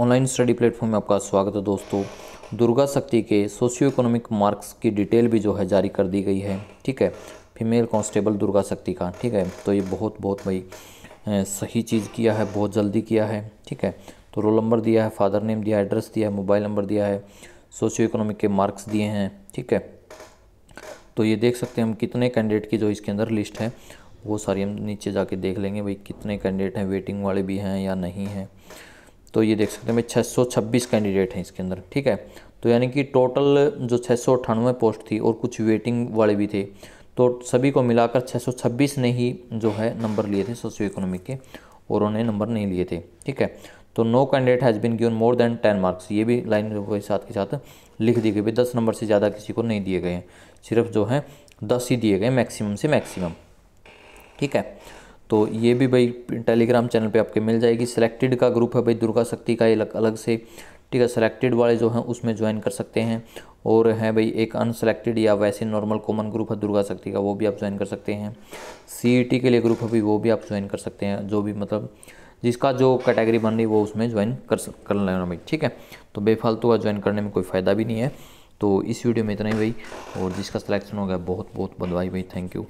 online study platform में आपका स्वागत है दोस्तों दुर्गा शक्ति के सोशियो इकोनॉमिक मार्क्स की डिटेल भी जो है जारी कर दी गई है ठीक है फीमेल कांस्टेबल दुर्गा शक्ति का ठीक है तो ये बहुत बहुत भाई सही चीज़ किया है बहुत जल्दी किया है ठीक है तो रोल नंबर दिया है फादर नेम दिया है एड्रेस दिया है मोबाइल नंबर दिया है सोशियो इकोनॉमिक के मार्क्स दिए हैं ठीक है तो ये देख सकते हैं हम कितने कैंडिडेट की जो इसके अंदर लिस्ट है वो सारी हम नीचे जाके देख लेंगे भाई कितने कैंडिडेट हैं वेटिंग वाले भी हैं या नहीं हैं तो ये देख सकते हैं भाई 626 कैंडिडेट हैं इसके अंदर ठीक है तो यानी कि टोटल जो छः पोस्ट थी और कुछ वेटिंग वाले भी थे तो सभी को मिलाकर 626 ने ही जो है नंबर लिए थे सोशियो इकोनॉमिक के और उन्होंने नंबर नहीं लिए थे ठीक है तो no candidate has been given more than ten marks ये भी लाइन के साथ के साथ लिख दी गई भी दस नंबर से ज़्यादा किसी को नहीं दिए गए सिर्फ जो है दस ही दिए गए मैक्सिमम से मैक्सिमम ठीक है तो ये भी भाई टेलीग्राम चैनल पे आपके मिल जाएगी सिलेक्टेड का ग्रुप है भाई दुर्गा शक्ति का ये अलग से ठीक है सिलेक्टेड वाले जो हैं उसमें ज्वाइन कर सकते हैं और है भाई एक अनसेलेक्टेड या वैसे नॉर्मल कॉमन ग्रुप है दुर्गा शक्ति का वो भी आप ज्वाइन कर सकते हैं सी e के लिए ग्रुप है भाई वो भी आप ज्वाइन कर सकते हैं जो भी मतलब जिसका जो कैटेगरी बन रही वो उसमें ज्वाइन कर कर लेना भाई ठीक है तो बेफालतू का ज्वाइन करने में कोई फ़ायदा भी नहीं है तो इस वीडियो में इतना ही भाई और जिसका सिलेक्शन हो गया बहुत बहुत बधवाई भाई थैंक यू